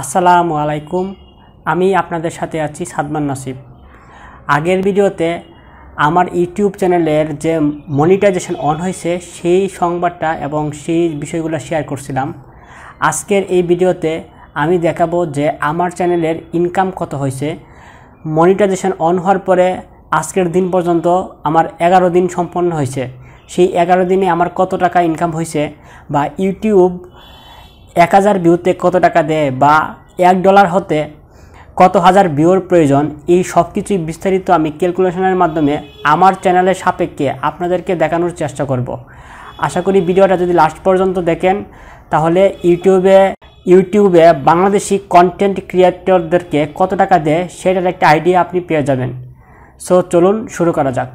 আসসালামু আলাইকুম আমি আপনাদের সাথে আছি সাদমান নাসিব আগের ভিডিওতে আমার ইউটিউব চ্যানেলের যে মনিটাইজেশন অন হয়েছে সেই সংবাদটা এবং সেই বিষয়গুলো শেয়ার করছিলাম আজকের এই ভিডিওতে আমি দেখাবো যে আমার চ্যানেলের ইনকাম কত হয়েছে মনিটাইজেশন অন হওয়ার পরে আজকের দিন পর্যন্ত আমার এগারো দিন সম্পন্ন হয়েছে সেই এগারো দিনে আমার কত টাকা ইনকাম হয়েছে বা ইউটিউব এক হাজার ভিউতে কত টাকা দেয় বা এক ডলার হতে কত হাজার ভিউর প্রয়োজন এই সব কিছুই বিস্তারিত আমি ক্যালকুলেশনের মাধ্যমে আমার চ্যানেলের সাপেক্ষে আপনাদেরকে দেখানোর চেষ্টা করব। আশা করি ভিডিওটা যদি লাস্ট পর্যন্ত দেখেন তাহলে ইউটিউবে ইউটিউবে বাংলাদেশি কন্টেন্ট ক্রিয়েটরদেরকে কত টাকা দেয় সেটার একটা আইডিয়া আপনি পেয়ে যাবেন সো চলুন শুরু করা যাক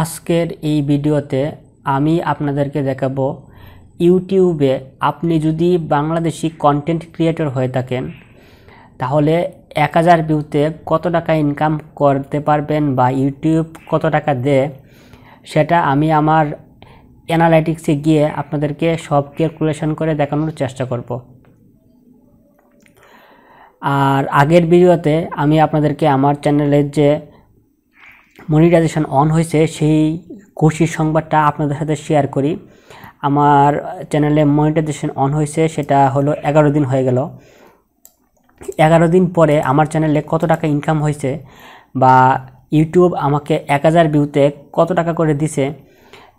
আজকের এই ভিডিওতে আমি আপনাদেরকে দেখাবো ইউটিউবে আপনি যদি বাংলাদেশি কন্টেন্ট ক্রিয়েটর হয়ে থাকেন তাহলে এক হাজার ভিউতে কত টাকা ইনকাম করতে পারবেন বা ইউটিউব কত টাকা দে সেটা আমি আমার অ্যানালাইটিক্সে গিয়ে আপনাদেরকে সব ক্যালকুলেশন করে দেখানোর চেষ্টা করব আর আগের ভিডিওতে আমি আপনাদেরকে আমার চ্যানেলের যে মনিটাইজেশন অন হয়েছে সেই খুশির সংবাদটা আপনাদের সাথে শেয়ার করি আমার চ্যানেলে মনিটাইজেশন অন হয়েছে সেটা হলো এগারো দিন হয়ে গেল এগারো দিন পরে আমার চ্যানেলে কত টাকা ইনকাম হয়েছে বা ইউটিউব আমাকে এক হাজার ভিউতে কত টাকা করে দিছে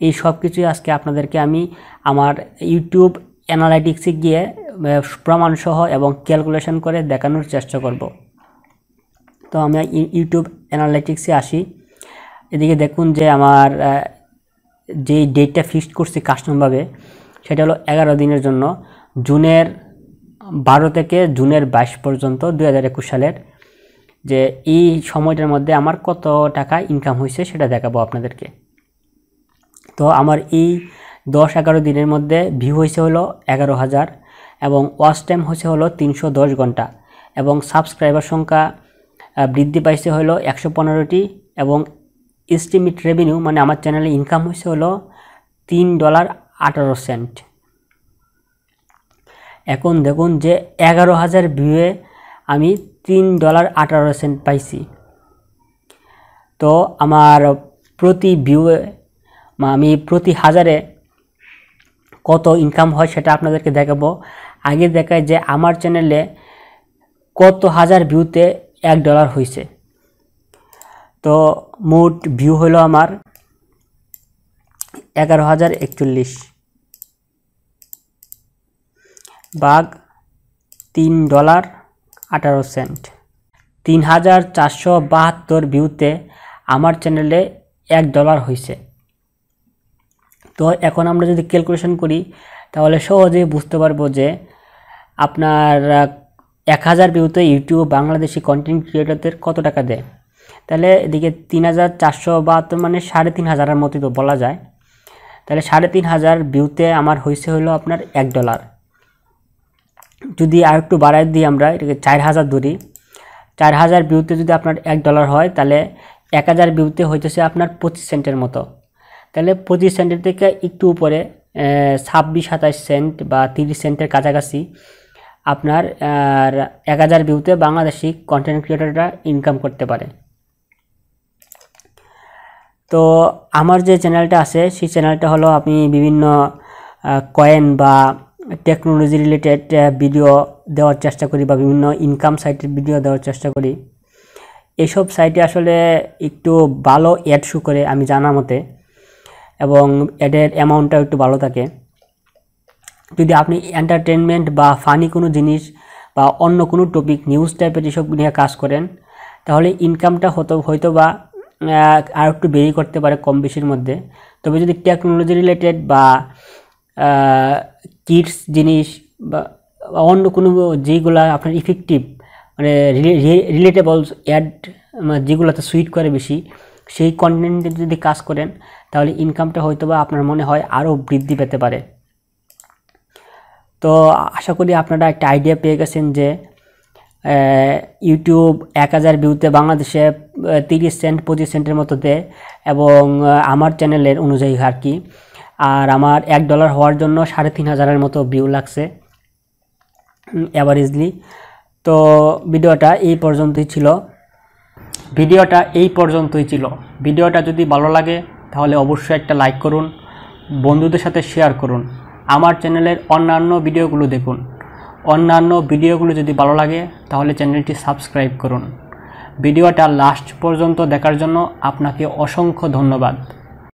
এই সব কিছুই আজকে আপনাদেরকে আমি আমার ইউটিউব অ্যানালাইটিক্সে গিয়ে প্রমাণসহ এবং ক্যালকুলেশন করে দেখানোর চেষ্টা করব তো আমি ইউটিউব অ্যানালাইটিক্সে আসি এদিকে দেখুন যে আমার যে ডেটটা ফিক্সড করছি কাস্টমভাবে সেটা হলো এগারো দিনের জন্য জুনের বারো থেকে জুনের বাইশ পর্যন্ত দুই সালের যে এই সময়টার মধ্যে আমার কত টাকা ইনকাম হয়েছে সেটা দেখাবো আপনাদেরকে তো আমার এই দশ এগারো দিনের মধ্যে ভিউ হয়েছে হলো এগারো হাজার এবং ওয়াচ টাইম হয়েছে হলো তিনশো দশ ঘন্টা এবং সাবস্ক্রাইবার সংখ্যা বৃদ্ধি পাইছে হলো একশো পনেরোটি এবং এস্টিমেট রেভিনিউ মানে আমার চ্যানেলে ইনকাম হয়েছে হলো তিন ডলার আঠারো সেন্ট এখন দেখুন যে এগারো হাজার ভিউয়ে আমি তিন ডলার আঠারো সেন্ট পাইছি তো আমার প্রতি ভিউয়ে আমি প্রতি হাজারে কত ইনকাম হয় সেটা আপনাদেরকে দেখাবো আগে দেখায় যে আমার চ্যানেলে কত হাজার ভিউতে এক ডলার হয়েছে তো মোট ভিউ হলো আমার এগারো হাজার একচল্লিশ বাঘ তিন ডলার আঠারো সেন্ট তিন হাজার চারশো বাহাত্তর ভিউতে আমার চ্যানেলে এক ডলার হয়েছে তো এখন আমরা যদি ক্যালকুলেশন করি তাহলে সহজে বুঝতে পারবো যে আপনার এক হাজার ভিউতে ইউটিউব বাংলাদেশি কন্টেন্ট ক্রিয়েটারদের কত টাকা দেয় তাহলে এদিকে তিন হাজার চারশো বাহাত্তর মানে সাড়ে তিন হাজারের মতো তো বলা যায় তাহলে সাড়ে তিন হাজার ভিউতে আমার হয়েছে হলো আপনার এক ডলার যদি আর একটু বাড়াই দিই আমরা এটাকে চার হাজার ধরি চার হাজার ভিউতে যদি আপনার এক ডলার হয় তাহলে এক হাজার ভিউতে হইতেছে আপনার পঁচিশ সেন্টের মতো তাহলে পঁচিশ সেন্টের থেকে একটু উপরে ছাব্বিশ সাতাশ সেন্ট বা তিরিশ সেন্টের কাছাকাছি আপনার এক হাজার ভিউতে বাংলাদেশি কন্টেন্ট ক্রিয়েটাররা ইনকাম করতে পারে তো আমার যে চ্যানেলটা আছে সেই চ্যানেলটা হলো আমি বিভিন্ন কয়েন বা টেকনোলজি রিলেটেড ভিডিও দেওয়ার চেষ্টা করি বা বিভিন্ন ইনকাম সাইটের ভিডিও দেওয়ার চেষ্টা করি এসব সাইটে আসলে একটু ভালো অ্যাড শু করে আমি জানা মতে এবং অ্যাডের অ্যামাউন্টটাও একটু ভালো থাকে যদি আপনি এন্টারটেনমেন্ট বা ফানি কোনো জিনিস বা অন্য কোনো টপিক নিউজ টাইপের যেসব নিয়ে কাজ করেন তাহলে ইনকামটা হতো হয়তো বা আর একটু বেরি করতে পারে কম বেশির মধ্যে তবে যদি টেকনোলজি রিলেটেড বা কিডস জিনিস বা অন্য কোনো যেগুলো আপনার ইফেক্টিভ মানে রিলেটেবল অ্যাড যেগুলোতে সুইট করে বেশি সেই কন্টেন্টে যদি কাজ করেন তাহলে ইনকামটা হয়তো বা আপনার মনে হয় আরও বৃদ্ধি পেতে পারে তো আশা করি আপনারা একটা আইডিয়া পেয়ে গেছেন যে ইউটিউব এক হাজার ভিউতে বাংলাদেশে তিরিশ সেন্ট পঁচিশ সেন্টের মতো দেয় এবং আমার চ্যানেলের অনুযায়ী আর কি আর আমার এক ডলার হওয়ার জন্য সাড়ে তিন হাজারের মতো ভিউ লাগছে অ্যাভারেজলি তো ভিডিওটা এই পর্যন্তই ছিল ভিডিওটা এই পর্যন্তই ছিল ভিডিওটা যদি ভালো লাগে তাহলে অবশ্যই একটা লাইক করুন বন্ধুদের সাথে শেয়ার করুন আমার চ্যানেলের অন্যান্য ভিডিওগুলো দেখুন অন্যান্য ভিডিওগুলো যদি ভালো লাগে তাহলে চ্যানেলটি সাবস্ক্রাইব করুন ভিডিওটা লাস্ট পর্যন্ত দেখার জন্য আপনাকে অসংখ্য ধন্যবাদ